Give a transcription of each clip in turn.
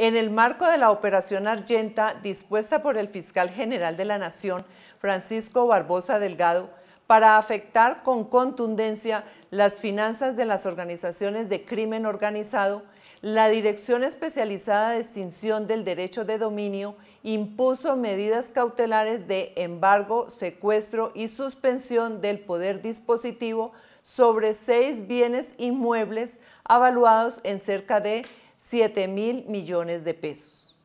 En el marco de la operación Argenta dispuesta por el fiscal general de la Nación, Francisco Barbosa Delgado, para afectar con contundencia las finanzas de las organizaciones de crimen organizado, la Dirección Especializada de Extinción del Derecho de Dominio impuso medidas cautelares de embargo, secuestro y suspensión del poder dispositivo sobre seis bienes inmuebles avaluados en cerca de 7 mil millones de pesos.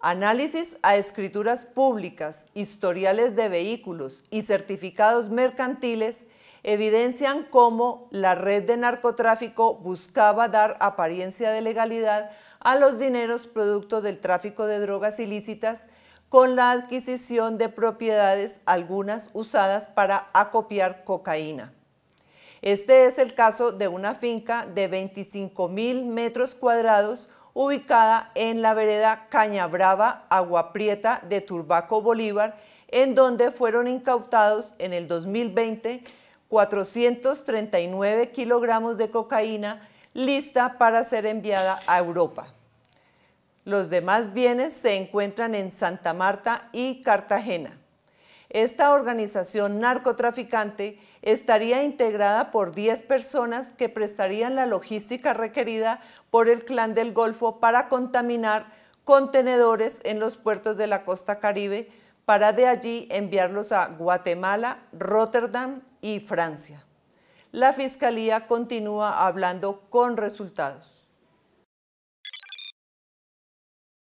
Análisis a escrituras públicas, historiales de vehículos y certificados mercantiles evidencian cómo la red de narcotráfico buscaba dar apariencia de legalidad a los dineros producto del tráfico de drogas ilícitas con la adquisición de propiedades, algunas usadas para acopiar cocaína. Este es el caso de una finca de 25 mil metros cuadrados ubicada en la vereda Caña Brava, Agua Prieta de Turbaco Bolívar, en donde fueron incautados en el 2020 439 kilogramos de cocaína lista para ser enviada a Europa. Los demás bienes se encuentran en Santa Marta y Cartagena. Esta organización narcotraficante estaría integrada por 10 personas que prestarían la logística requerida por el Clan del Golfo para contaminar contenedores en los puertos de la costa caribe para de allí enviarlos a Guatemala, Rotterdam y Francia. La Fiscalía continúa hablando con resultados.